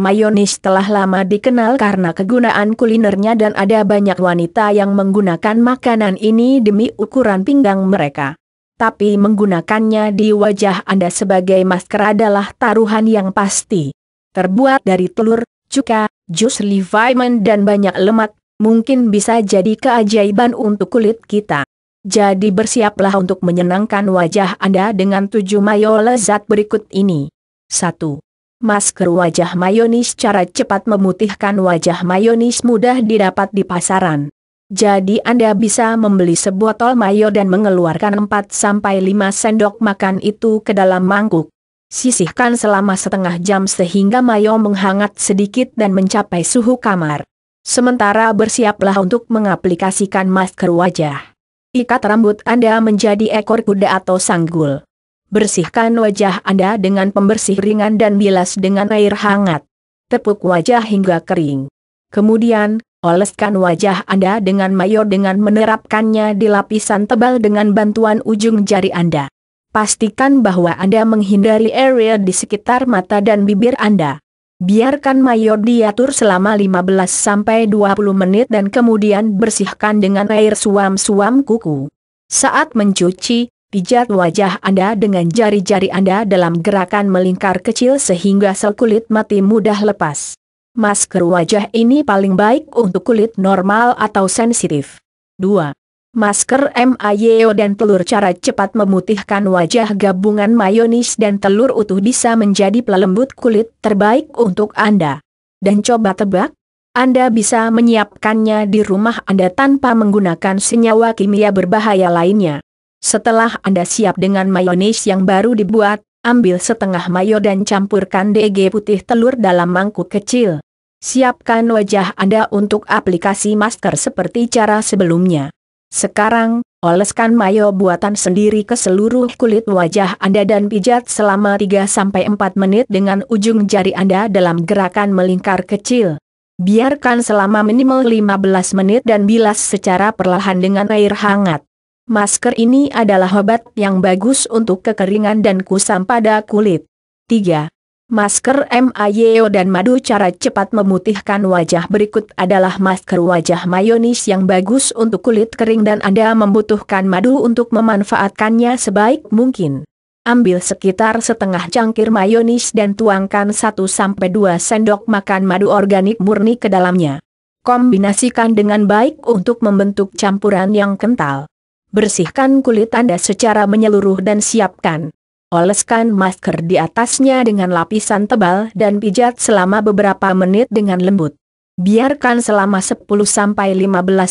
Mayonis telah lama dikenal karena kegunaan kulinernya dan ada banyak wanita yang menggunakan makanan ini demi ukuran pinggang mereka. Tapi menggunakannya di wajah Anda sebagai masker adalah taruhan yang pasti. Terbuat dari telur, cuka, jus leviman dan banyak lemak, mungkin bisa jadi keajaiban untuk kulit kita. Jadi bersiaplah untuk menyenangkan wajah Anda dengan tujuh mayo lezat berikut ini. 1. Masker wajah mayonis cara cepat memutihkan wajah mayonis mudah didapat di pasaran. Jadi Anda bisa membeli sebotol mayo dan mengeluarkan 4-5 sendok makan itu ke dalam mangkuk. Sisihkan selama setengah jam sehingga mayo menghangat sedikit dan mencapai suhu kamar. Sementara bersiaplah untuk mengaplikasikan masker wajah. Ikat rambut Anda menjadi ekor kuda atau sanggul bersihkan wajah Anda dengan pembersih ringan dan bilas dengan air hangat. Tepuk wajah hingga kering. Kemudian, oleskan wajah Anda dengan mayo dengan menerapkannya di lapisan tebal dengan bantuan ujung jari Anda. Pastikan bahwa Anda menghindari area di sekitar mata dan bibir Anda. Biarkan mayo diatur selama 15-20 menit dan kemudian bersihkan dengan air suam-suam kuku. Saat mencuci, Pijat wajah Anda dengan jari-jari Anda dalam gerakan melingkar kecil sehingga sel kulit mati mudah lepas. Masker wajah ini paling baik untuk kulit normal atau sensitif. 2. Masker MAYO dan telur cara cepat memutihkan wajah gabungan mayonis dan telur utuh bisa menjadi pelembut kulit terbaik untuk Anda. Dan coba tebak, Anda bisa menyiapkannya di rumah Anda tanpa menggunakan senyawa kimia berbahaya lainnya. Setelah Anda siap dengan mayones yang baru dibuat, ambil setengah mayo dan campurkan DG putih telur dalam mangkuk kecil. Siapkan wajah Anda untuk aplikasi masker seperti cara sebelumnya. Sekarang, oleskan mayo buatan sendiri ke seluruh kulit wajah Anda dan pijat selama 3-4 menit dengan ujung jari Anda dalam gerakan melingkar kecil. Biarkan selama minimal 15 menit dan bilas secara perlahan dengan air hangat. Masker ini adalah obat yang bagus untuk kekeringan dan kusam pada kulit. 3. Masker MAYO dan madu cara cepat memutihkan wajah berikut adalah masker wajah mayonis yang bagus untuk kulit kering dan Anda membutuhkan madu untuk memanfaatkannya sebaik mungkin. Ambil sekitar setengah cangkir mayonis dan tuangkan 1-2 sendok makan madu organik murni ke dalamnya. Kombinasikan dengan baik untuk membentuk campuran yang kental bersihkan kulit Anda secara menyeluruh dan siapkan. Oleskan masker di atasnya dengan lapisan tebal dan pijat selama beberapa menit dengan lembut. Biarkan selama 10-15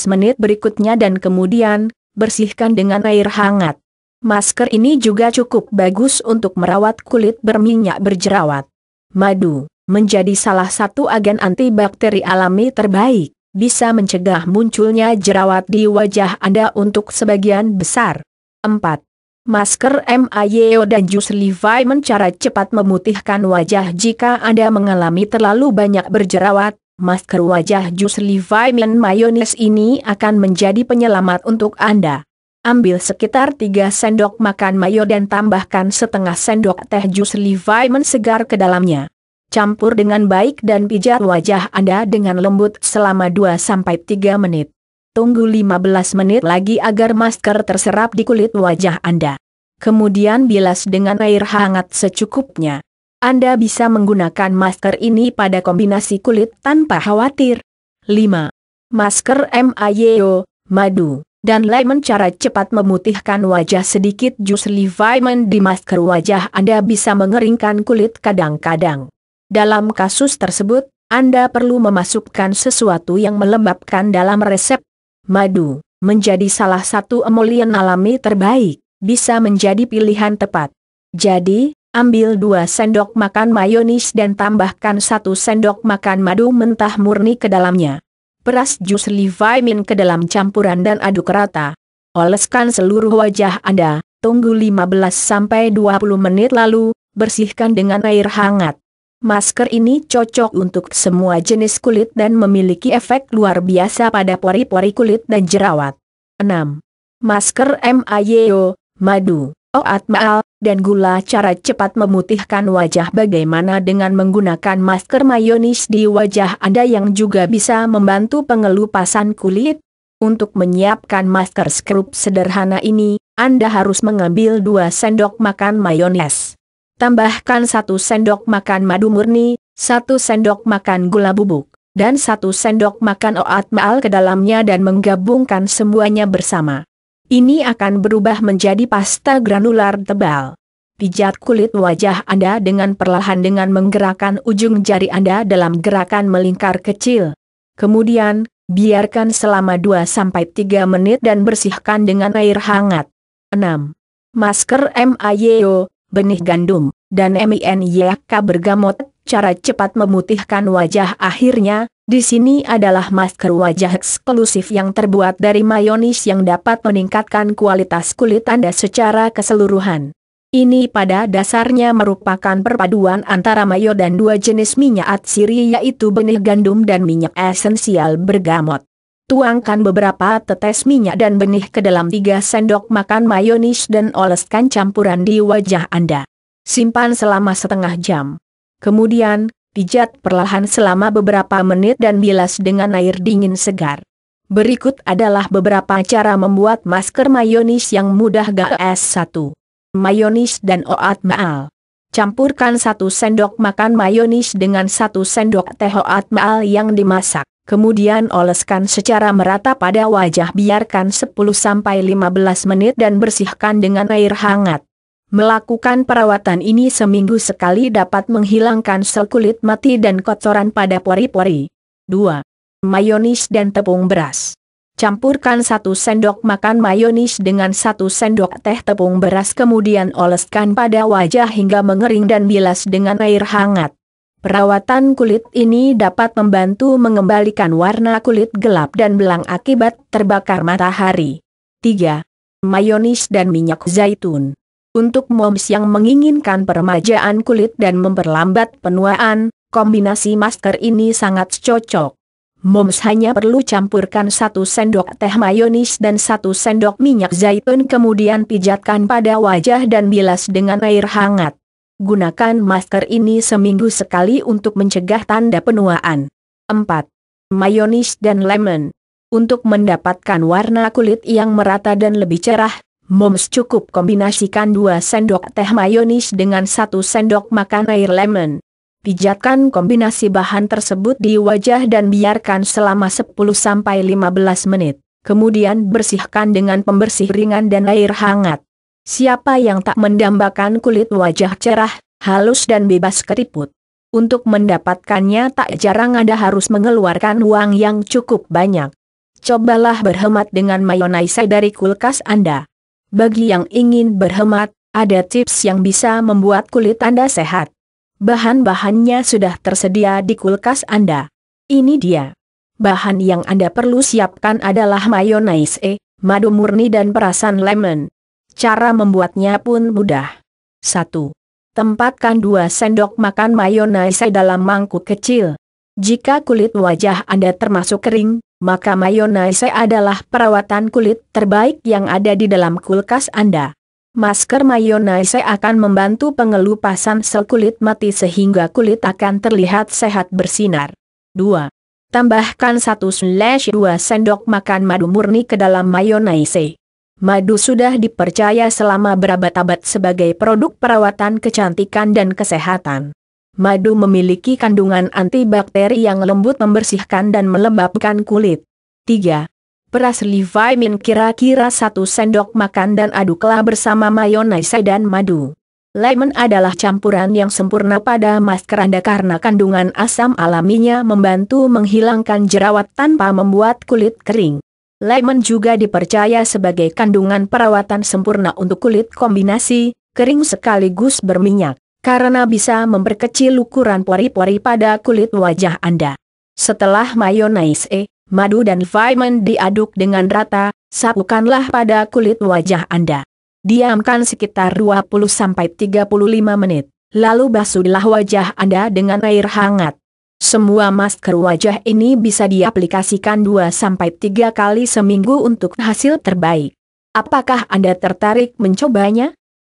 menit berikutnya dan kemudian, bersihkan dengan air hangat. Masker ini juga cukup bagus untuk merawat kulit berminyak berjerawat. Madu, menjadi salah satu agen antibakteri alami terbaik bisa mencegah munculnya jerawat di wajah Anda untuk sebagian besar. 4. Masker MAYO dan jus Levi mencara cepat memutihkan wajah jika Anda mengalami terlalu banyak berjerawat. Masker wajah jus Levi dan mayones ini akan menjadi penyelamat untuk Anda. Ambil sekitar 3 sendok makan mayo dan tambahkan setengah sendok teh jus Levi segar ke dalamnya campur dengan baik dan pijat wajah Anda dengan lembut selama 2-3 menit. Tunggu 15 menit lagi agar masker terserap di kulit wajah Anda. Kemudian bilas dengan air hangat secukupnya. Anda bisa menggunakan masker ini pada kombinasi kulit tanpa khawatir. 5. Masker MAYO, madu dan lemon cara cepat memutihkan wajah sedikit jus lemon di masker wajah Anda bisa mengeringkan kulit kadang-kadang. Dalam kasus tersebut, Anda perlu memasukkan sesuatu yang melembabkan dalam resep. Madu, menjadi salah satu emolien alami terbaik, bisa menjadi pilihan tepat. Jadi, ambil 2 sendok makan mayonis dan tambahkan 1 sendok makan madu mentah murni ke dalamnya. Peras jus levimin ke dalam campuran dan aduk rata. Oleskan seluruh wajah Anda, tunggu 15-20 menit lalu, bersihkan dengan air hangat. Masker ini cocok untuk semua jenis kulit dan memiliki efek luar biasa pada pori-pori kulit dan jerawat. 6. Masker MAYO, madu, oat maal, dan gula cara cepat memutihkan wajah bagaimana dengan menggunakan masker mayonis di wajah Anda yang juga bisa membantu pengelupasan kulit? Untuk menyiapkan masker scrub sederhana ini, Anda harus mengambil 2 sendok makan mayones tambahkan satu sendok makan madu murni, satu sendok makan gula bubuk, dan satu sendok makan oat maal ke dalamnya dan menggabungkan semuanya bersama. Ini akan berubah menjadi pasta granular tebal. Pijat kulit wajah Anda dengan perlahan dengan menggerakkan ujung jari Anda dalam gerakan melingkar kecil. Kemudian, biarkan selama 2-3 menit dan bersihkan dengan air hangat. 6. Masker MAYO, benih gandum, dan MINYK bergamot, cara cepat memutihkan wajah akhirnya, di sini adalah masker wajah eksklusif yang terbuat dari mayonis yang dapat meningkatkan kualitas kulit Anda secara keseluruhan. Ini pada dasarnya merupakan perpaduan antara mayo dan dua jenis minyak atsiri yaitu benih gandum dan minyak esensial bergamot. Tuangkan beberapa tetes minyak dan benih ke dalam tiga sendok makan mayonis dan oleskan campuran di wajah Anda. Simpan selama setengah jam. Kemudian, pijat perlahan selama beberapa menit dan bilas dengan air dingin segar. Berikut adalah beberapa cara membuat masker mayonis yang mudah GS 1. Mayonis dan oat maal. Campurkan satu sendok makan mayonis dengan satu sendok teh oat maal yang dimasak kemudian oleskan secara merata pada wajah biarkan 10-15 menit dan bersihkan dengan air hangat. Melakukan perawatan ini seminggu sekali dapat menghilangkan sel kulit mati dan kotoran pada pori-pori. 2. Mayonis dan tepung beras. Campurkan 1 sendok makan mayonis dengan 1 sendok teh tepung beras kemudian oleskan pada wajah hingga mengering dan bilas dengan air hangat. Perawatan kulit ini dapat membantu mengembalikan warna kulit gelap dan belang akibat terbakar matahari. 3. Mayonis dan minyak zaitun. Untuk moms yang menginginkan peremajaan kulit dan memperlambat penuaan, kombinasi masker ini sangat cocok. Moms hanya perlu campurkan satu sendok teh mayonis dan satu sendok minyak zaitun kemudian pijatkan pada wajah dan bilas dengan air hangat. Gunakan masker ini seminggu sekali untuk mencegah tanda penuaan. 4. Mayonis dan lemon. Untuk mendapatkan warna kulit yang merata dan lebih cerah, Moms cukup kombinasikan 2 sendok teh mayonis dengan 1 sendok makan air lemon. Pijatkan kombinasi bahan tersebut di wajah dan biarkan selama 10-15 menit. Kemudian bersihkan dengan pembersih ringan dan air hangat. Siapa yang tak mendambakan kulit wajah cerah, halus dan bebas keriput? Untuk mendapatkannya tak jarang Anda harus mengeluarkan uang yang cukup banyak. Cobalah berhemat dengan mayonaise dari kulkas Anda. Bagi yang ingin berhemat, ada tips yang bisa membuat kulit Anda sehat. Bahan-bahannya sudah tersedia di kulkas Anda. Ini dia. Bahan yang Anda perlu siapkan adalah mayonnaise, eh, madu murni dan perasan lemon. Cara membuatnya pun mudah. 1. Tempatkan 2 sendok makan mayonnaise dalam mangkuk kecil. Jika kulit wajah Anda termasuk kering, maka mayonnaise adalah perawatan kulit terbaik yang ada di dalam kulkas Anda. Masker mayonnaise akan membantu pengelupasan sel kulit mati sehingga kulit akan terlihat sehat bersinar. 2. Tambahkan 1-2 sendok makan madu murni ke dalam mayonnaise. Madu sudah dipercaya selama berabad-abad sebagai produk perawatan kecantikan dan kesehatan. Madu memiliki kandungan antibakteri yang lembut membersihkan dan melembabkan kulit. 3. Peras Min kira-kira satu sendok makan dan aduklah bersama mayonaise dan madu. Lemon adalah campuran yang sempurna pada masker Anda karena kandungan asam alaminya membantu menghilangkan jerawat tanpa membuat kulit kering. Lemon juga dipercaya sebagai kandungan perawatan sempurna untuk kulit kombinasi, kering sekaligus berminyak, karena bisa memperkecil ukuran pori-pori pada kulit wajah Anda. Setelah e, madu dan vitamin diaduk dengan rata, sapukanlah pada kulit wajah Anda. Diamkan sekitar 20-35 menit, lalu basuhlah wajah Anda dengan air hangat. Semua masker wajah ini bisa diaplikasikan 2-3 kali seminggu untuk hasil terbaik. Apakah Anda tertarik mencobanya?